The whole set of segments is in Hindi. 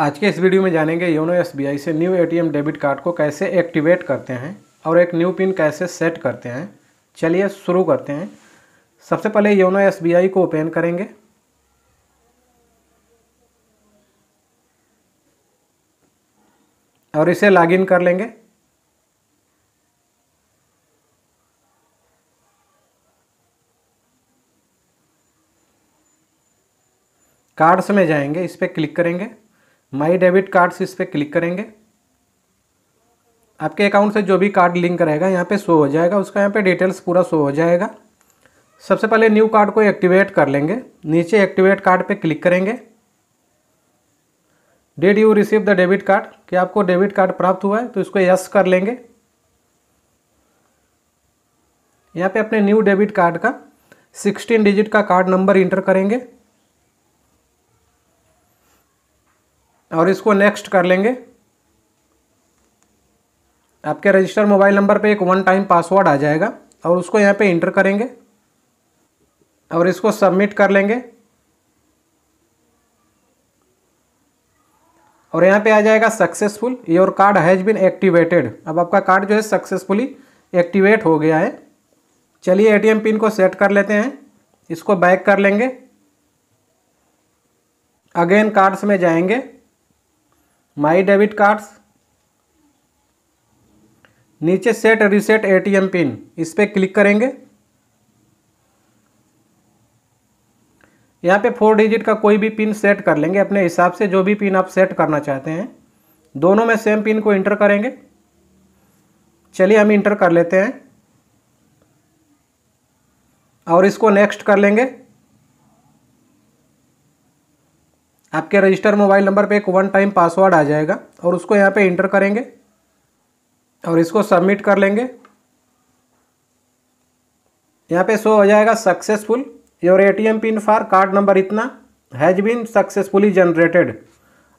आज के इस वीडियो में जानेंगे योनो एस से न्यू एटीएम डेबिट कार्ड को कैसे एक्टिवेट करते हैं और एक न्यू पिन कैसे सेट करते हैं चलिए शुरू करते हैं सबसे पहले योनो एस को ओपन करेंगे और इसे लॉगिन कर लेंगे कार्ड्स में जाएंगे इस पर क्लिक करेंगे माई डेबिट कार्ड्स इस पर क्लिक करेंगे आपके अकाउंट से जो भी कार्ड लिंक रहेगा यहाँ पे शो हो जाएगा उसका यहाँ पे डिटेल्स पूरा शो हो जाएगा सबसे पहले न्यू कार्ड को एक्टिवेट कर लेंगे नीचे एक्टिवेट कार्ड पे क्लिक करेंगे did you receive the debit card कि आपको डेबिट कार्ड प्राप्त हुआ है तो इसको यस कर लेंगे यहाँ पे अपने न्यू डेबिट कार्ड का 16 डिजिट का कार्ड नंबर इंटर करेंगे और इसको नेक्स्ट कर लेंगे आपके रजिस्टर मोबाइल नंबर पे एक वन टाइम पासवर्ड आ जाएगा और उसको यहाँ पे इंटर करेंगे और इसको सबमिट कर लेंगे और यहाँ पे आ जाएगा successful your card has been activated अब आपका कार्ड जो है सक्सेसफुली एक्टिवेट हो गया है चलिए एटीएम पिन को सेट कर लेते हैं इसको बैक कर लेंगे अगेन कार्ड्स में जाएंगे माई डेबिट कार्ड्स नीचे सेट रीसेट एटीएम पिन इस पर क्लिक करेंगे यहाँ पे फोर डिजिट का कोई भी पिन सेट कर लेंगे अपने हिसाब से जो भी पिन आप सेट करना चाहते हैं दोनों में सेम पिन को इंटर करेंगे चलिए हम इंटर कर लेते हैं और इसको नेक्स्ट कर लेंगे आपके रजिस्टर मोबाइल नंबर पे एक वन टाइम पासवर्ड आ जाएगा और उसको यहाँ पे इंटर करेंगे और इसको सबमिट कर लेंगे यहाँ पे शो हो जाएगा successful your ATM pin for card number इतना हैज़ बीन सक्सेसफुली जनरेटेड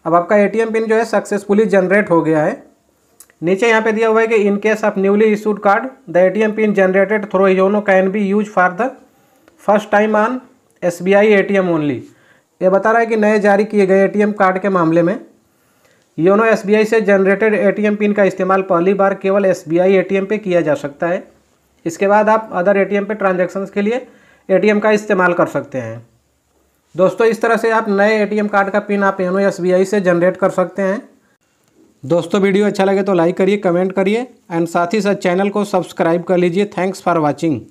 अब आपका एटीएम पिन जो है सक्सेसफुली जनरेट हो गया है नीचे यहाँ पे दिया हुआ है कि in case of newly issued card the a pin generated through YONO can be used for the first time on S B I A T M only ये बता रहा है कि नए जारी किए गए एटीएम कार्ड के मामले में योनो एसबीआई से जनरेटेड एटीएम पिन का इस्तेमाल पहली बार केवल एसबीआई एटीएम पे किया जा सकता है इसके बाद आप अदर एटीएम पे ट्रांजैक्शंस के लिए एटीएम का इस्तेमाल कर सकते हैं दोस्तों इस तरह से आप नए एटीएम कार्ड का पिन आप योनो एस से जनरेट कर सकते हैं दोस्तों वीडियो अच्छा लगे तो लाइक करिए कमेंट करिए एंड साथ ही साथ चैनल को सब्सक्राइब कर लीजिए थैंक्स फॉर वॉचिंग